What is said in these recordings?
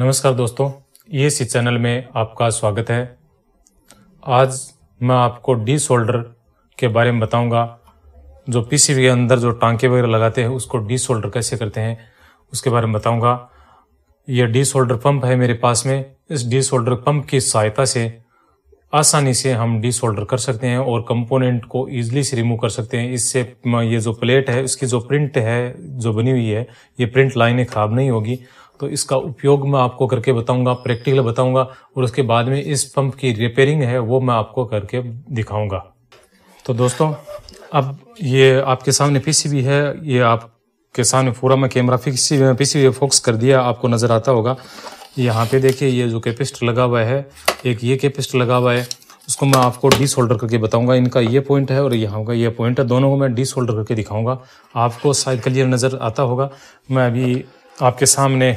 नमस्कार दोस्तों ये सी चैनल में आपका स्वागत है आज मैं आपको डी सोल्डर के बारे में बताऊंगा जो पीसीबी के अंदर जो टांके वगैरह लगाते हैं उसको डी सोल्डर कैसे करते हैं उसके बारे में बताऊंगा ये डी सोल्डर पंप है मेरे पास में इस डी सोल्डर पंप की सहायता से आसानी से हम डिसोल्डर कर सकते हैं और कंपोनेंट को ईजिली से रिमूव कर सकते हैं इससे ये जो प्लेट है इसकी जो प्रिंट है जो बनी हुई है ये प्रिंट लाइनें ख़राब नहीं होगी तो इसका उपयोग मैं आपको करके बताऊंगा प्रैक्टिकल बताऊंगा और उसके बाद में इस पंप की रिपेयरिंग है वो मैं आपको करके दिखाऊंगा तो दोस्तों अब ये आपके सामने पीसीबी है ये आपके सामने पूरा मैं कैमरा फिक्स पीसीबी फोकस कर दिया आपको नज़र आता होगा यहाँ पे देखिए ये जो कैपेस्ट लगा हुआ है एक ये कैपेस्ट लगा हुआ है उसको मैं आपको डी सोल्डर करके बताऊंगा इनका ये पॉइंट है और यहाँ का ये पॉइंट है दोनों को मैं डी सोल्डर करके दिखाऊंगा आपको शायद क्लियर नज़र आता होगा मैं अभी आपके सामने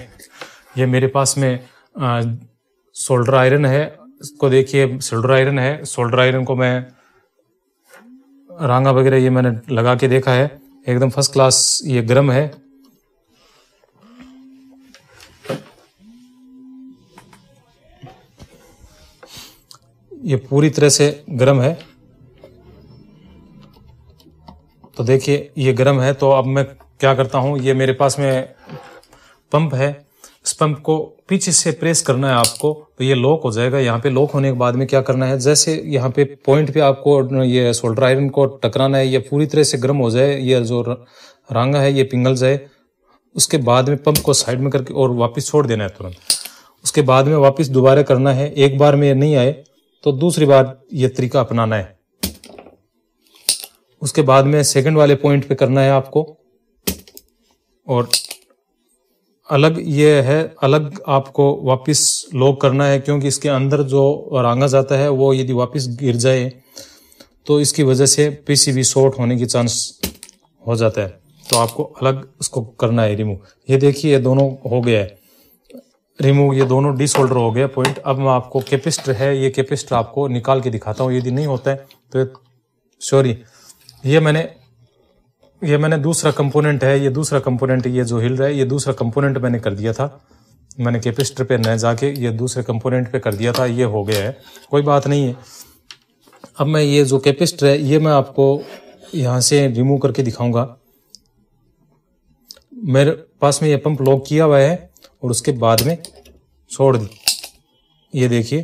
ये मेरे पास में सोल्डर आयरन है इसको देखिए सोल्डर आयरन है सोल्डर आयरन को मैं रंगा वगैरह ये मैंने लगा के देखा है एकदम फर्स्ट क्लास ये गर्म है ये पूरी तरह से गर्म है तो देखिए ये गर्म है तो अब मैं क्या करता हूँ ये मेरे पास में पंप है इस पंप को पीछे से प्रेस करना है आपको तो ये लॉक हो जाएगा यहाँ पे लॉक होने के बाद में क्या करना है जैसे यहाँ पे पॉइंट पे आपको ये सोल्डर आयरन को टकराना है ये पूरी तरह से गर्म हो जाए ये जो रंगा है ये पिंगल जाए उसके बाद में पंप को साइड में करके और वापस छोड़ देना है तुरंत उसके बाद में वापस दोबारा करना है एक बार में नहीं आए तो दूसरी बार ये तरीका अपनाना है उसके बाद में सेकंड वाले पॉइंट पे करना है आपको और अलग ये है अलग आपको वापस लॉक करना है क्योंकि इसके अंदर जो रंगा जाता है वो यदि वापस गिर जाए तो इसकी वजह से पीसीबी शॉर्ट होने की चांस हो जाता है तो आपको अलग उसको करना है रिमूव ये देखिए दोनों हो गया है रिमूव ये दोनों डिसहोल्डर हो गया पॉइंट अब मैं आपको कैपिस्टर है ये कैपिस्टर आपको निकाल के दिखाता हूँ यदि नहीं होता है तो सॉरी ये मैंने ये मैंने दूसरा कंपोनेंट है ये दूसरा कंपोनेंट ये जो हिल रहा है ये दूसरा कंपोनेंट मैंने कर दिया था मैंने केपिस्ट पे न जाके ये दूसरे कंपोनेंट पे कर दिया था ये हो गया है कोई बात नहीं है अब मैं ये जो कैपिस्टर है ये मैं आपको यहाँ से रिमूव करके दिखाऊंगा मेरे पास में ये पंप लॉक किया हुआ है और उसके बाद में छोड़ दी ये देखिए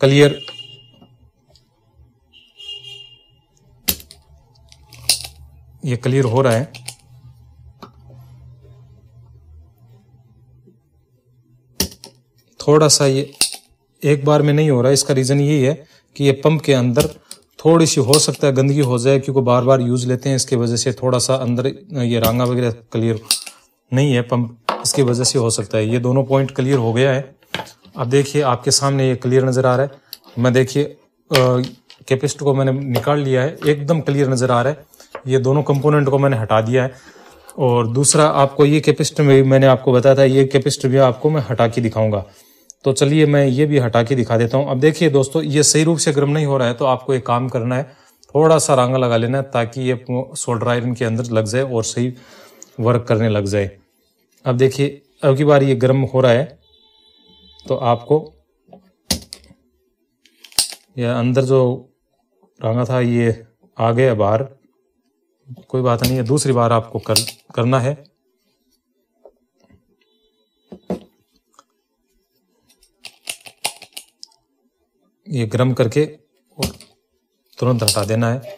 क्लियर ये क्लियर हो रहा है थोड़ा सा ये एक बार में नहीं हो रहा इसका रीज़न यही है कि ये पंप के अंदर थोड़ी सी हो सकता है गंदगी हो जाए क्योंकि बार बार यूज़ लेते हैं इसकी वजह से थोड़ा सा अंदर ये रांगा वगैरह क्लियर नहीं है पंप इसकी वजह से हो सकता है ये दोनों पॉइंट क्लियर हो गया है अब देखिए आपके सामने ये क्लियर नज़र आ रहा है मैं देखिए कैपेसिटर को मैंने निकाल लिया है एकदम क्लियर नज़र आ रहा है ये दोनों कंपोनेंट को मैंने हटा दिया है और दूसरा आपको ये कैपेसिटर में मैंने आपको बताया था ये कैपेसिटर भी आपको मैं हटा के दिखाऊंगा तो चलिए मैं ये भी हटा के दिखा देता हूँ अब देखिए दोस्तों ये सही रूप से गर्म नहीं हो रहा है तो आपको एक काम करना है थोड़ा सा रंगा लगा लेना है ताकि ये सोल्डर आयरन के अंदर लग जाए और सही वर्क करने लग जाए अब देखिए अब की बार ये गर्म हो रहा है तो आपको यह अंदर जो रंगा था ये आ गया बाहर कोई बात नहीं है दूसरी बार आपको कर करना है ये गर्म करके और तुरंत हटा देना है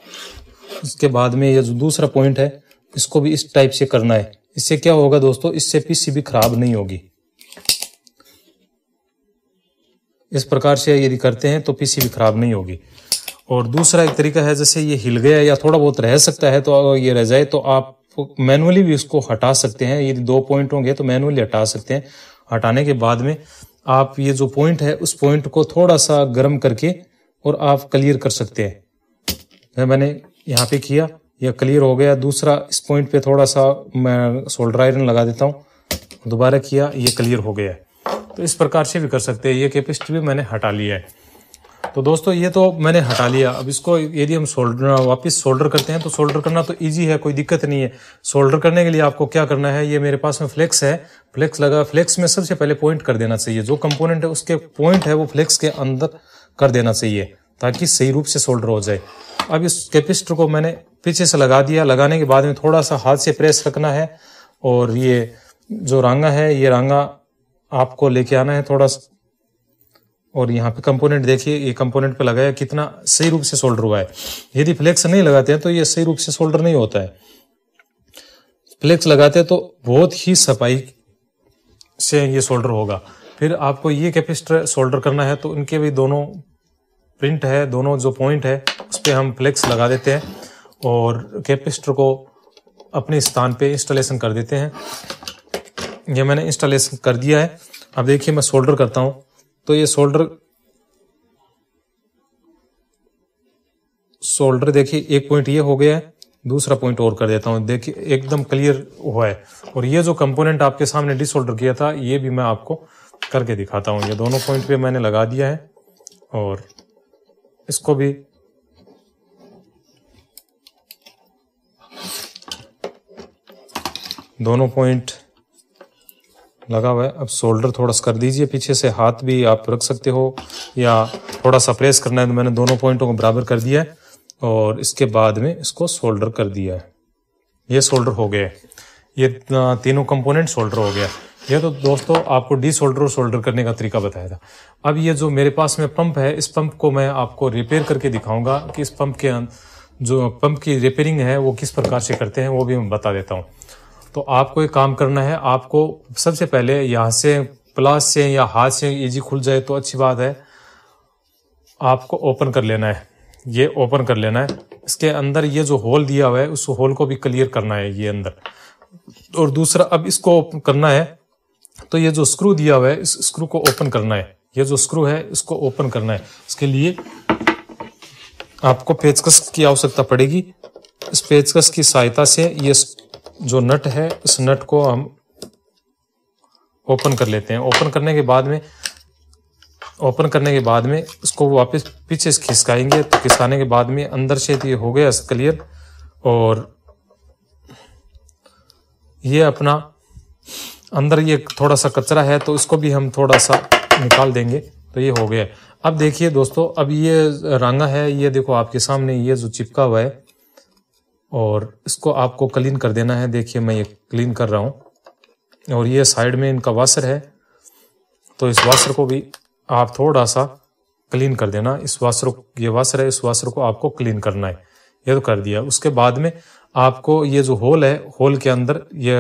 उसके बाद में ये जो दूसरा पॉइंट है इसको भी इस टाइप से करना है इससे क्या होगा दोस्तों इससे पीसीबी खराब नहीं होगी इस प्रकार से यदि करते हैं तो पीसीबी खराब नहीं होगी और दूसरा एक तरीका है जैसे ये हिल गया या थोड़ा बहुत रह सकता है तो ये रह जाए तो आप मैनुअली भी इसको हटा सकते हैं यदि दो पॉइंट होंगे तो मैनुअली हटा सकते हैं हटाने के बाद में आप ये जो पॉइंट है उस पॉइंट को थोड़ा सा गर्म करके और आप क्लियर कर सकते हैं मैंने यहाँ पे किया यह क्लियर हो गया दूसरा इस पॉइंट पे थोड़ा सा मैं सोल्डर आयरन लगा देता हूँ दोबारा किया ये क्लियर हो गया है तो इस प्रकार से भी कर सकते हैं ये कैपेसिटी भी मैंने हटा लिया है तो दोस्तों ये तो मैंने हटा लिया अब इसको यदि हम सोल्डर वापस सोल्डर करते हैं तो सोल्डर करना तो इजी है कोई दिक्कत नहीं है सोल्डर करने के लिए आपको क्या करना है ये मेरे पास में फ्लेक्स है फ्लेक्स लगा फ्लेक्स में सबसे पहले पॉइंट कर देना चाहिए जो कंपोनेंट है उसके पॉइंट है वो फ्लेक्स के अंदर कर देना चाहिए ताकि सही रूप से सोल्डर हो जाए अब इस कैपेसिटर को मैंने पीछे से लगा दिया लगाने के बाद में थोड़ा सा हाथ से प्रेस रखना है और ये जो रंगा है ये रंगा आपको लेके आना है थोड़ा सा और यहाँ पे कंपोनेंट देखिए ये कंपोनेंट पे लगाया कितना सही रूप से सोल्डर हुआ है यदि फ्लेक्स नहीं लगाते हैं तो ये सही रूप से सोल्डर नहीं होता है फ्लेक्स लगाते हैं तो बहुत ही सफाई से ये सोल्डर होगा फिर आपको ये कैपेसिटर सोल्डर करना है तो इनके भी दोनों प्रिंट है दोनों जो पॉइंट है उस पर हम फ्लेक्स लगा देते हैं और कैपेसिटर को अपने स्थान पे इंस्टॉलेशन कर देते हैं ये मैंने इंस्टॉलेशन कर दिया है अब देखिए मैं सोल्डर करता हूँ तो ये सोल्डर सोल्डर देखिए एक पॉइंट ये हो गया है दूसरा पॉइंट और कर देता हूँ देखिए एकदम क्लियर हुआ है और ये जो कंपोनेंट आपके सामने डिसोल्डर किया था ये भी मैं आपको करके दिखाता हूँ ये दोनों पॉइंट पे मैंने लगा दिया है और इसको भी दोनों पॉइंट लगा हुआ है अब शोल्डर थोड़ा सा कर दीजिए पीछे से हाथ भी आप रख सकते हो या थोड़ा सा प्रेस करना है तो मैंने दोनों पॉइंटों को बराबर कर दिया है और इसके बाद में इसको शोल्डर कर दिया है ये सोल्डर हो गया ये तीनों कंपोनेंट शोल्डर हो गया यह तो दोस्तों आपको डी सोल्डर और सोल्डर करने का तरीका बताया था अब ये जो मेरे पास में पंप है इस पंप को मैं आपको रिपेयर करके दिखाऊंगा कि इस पंप के अं-, जो पंप की रिपेयरिंग है वो किस प्रकार से करते हैं वो भी मैं बता देता हूँ तो आपको एक काम करना है आपको सबसे पहले यहाँ से प्लास से या हाथ से जी खुल जाए तो अच्छी बात है आपको ओपन कर लेना है ये ओपन कर लेना है इसके अंदर ये जो होल दिया हुआ है उस होल को भी क्लियर करना है ये अंदर और दूसरा अब इसको करना है तो ये जो स्क्रू दिया हुआ है इस स्क्रू को ओपन करना है ये जो स्क्रू है इसको ओपन करना है इसके लिए आपको पेचकस की आवश्यकता पड़ेगी इस पेचकस की सहायता से ये जो नट है इस नट को हम ओपन कर लेते हैं ओपन करने के बाद में ओपन करने के बाद में इसको वापस पीछे खिसकाएंगे तो खिसकाने के बाद में अंदर से ये हो गया क्लियर और ये अपना अंदर ये थोड़ा सा कचरा है तो इसको भी हम थोड़ा सा निकाल देंगे तो ये हो गया अब देखिए दोस्तों अब ये रंगा है ये देखो आपके सामने ये जो चिपका हुआ है और इसको आपको क्लीन कर देना है देखिए मैं ये क्लीन कर रहा हूँ और ये साइड में इनका वाशर है तो इस वाशर को भी आप थोड़ा सा क्लीन कर देना इस वाशर ये वाशर है इस वाशर को आपको क्लीन करना है ये तो कर दिया उसके बाद में आपको ये जो होल है होल के अंदर ये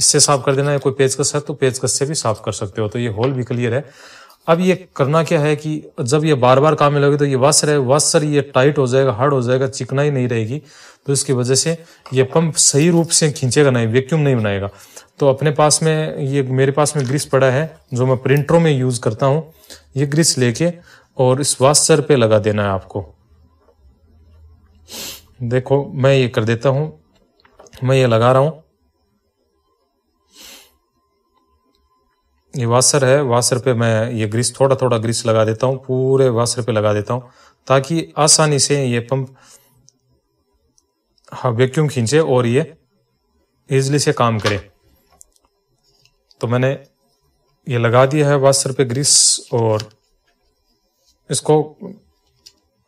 इससे साफ कर देना है कोई पेचकस है तो पेचकस से भी साफ कर सकते हो तो ये होल भी क्लियर है अब ये करना क्या है कि जब ये बार बार काम में लगे तो ये वासर है वासर ये टाइट हो जाएगा हार्ड हो जाएगा चिकना ही नहीं रहेगी तो इसकी वजह से ये पंप सही रूप से खींचेगा नहीं वैक्यूम नहीं बनाएगा तो अपने पास में ये मेरे पास में ग्रीस पड़ा है जो मैं प्रिंटरों में यूज़ करता हूँ ये ग्रीस लेके और इस वासर पे लगा देना है आपको देखो मैं ये कर देता हूँ मैं ये लगा रहा हूँ ये वासर है वासर पे मैं ये ग्रीस थोड़ा थोड़ा ग्रीस लगा देता हूँ पूरे वासर पे लगा देता हूँ ताकि आसानी से ये पंप हाँ वैक्यूम खींचे और ये इजली से काम करे तो मैंने ये लगा दिया है वासर पे ग्रीस और इसको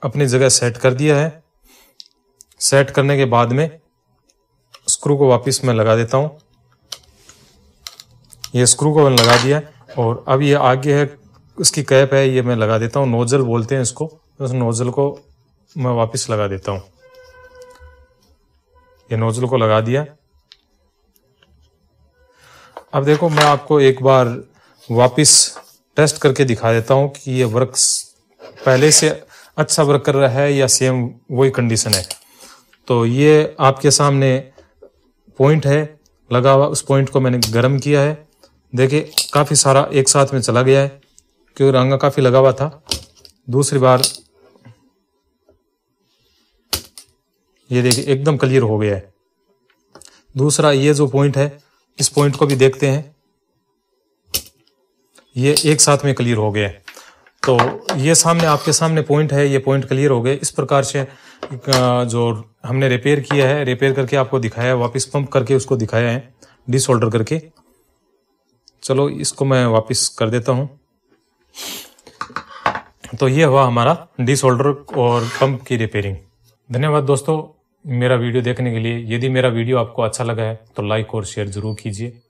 अपनी जगह सेट कर दिया है सेट करने के बाद में स्क्रू को वापस मैं लगा देता हूँ ये स्क्रू को मैंने लगा दिया और अब ये आगे है इसकी कैप है ये मैं लगा देता हूँ नोज़ल बोलते हैं इसको तो इस नोज़ल को मैं वापस लगा देता हूँ ये नोज़ल को लगा दिया अब देखो मैं आपको एक बार वापस टेस्ट करके दिखा देता हूँ कि ये वर्क पहले से अच्छा वर्क कर रहा है या सेम वही कंडीशन है तो ये आपके सामने पॉइंट है लगा हुआ उस पॉइंट को मैंने गर्म किया है देखिए काफ़ी सारा एक साथ में चला गया है क्योंकि रंगा काफ़ी लगा हुआ था दूसरी बार ये देखिए एकदम क्लियर हो गया है दूसरा ये जो पॉइंट है इस पॉइंट को भी देखते हैं ये एक साथ में क्लियर हो गया है तो ये सामने आपके सामने पॉइंट है ये पॉइंट क्लियर हो गए इस प्रकार से जो हमने रिपेयर किया है रिपेयर करके आपको दिखाया है वापस पंप करके उसको दिखाया है डिसोल्डर करके चलो इसको मैं वापस कर देता हूँ तो ये हुआ हमारा डिसोल्डर और पंप की रिपेयरिंग धन्यवाद दोस्तों मेरा वीडियो देखने के लिए यदि मेरा वीडियो आपको अच्छा लगा है तो लाइक और शेयर जरूर कीजिए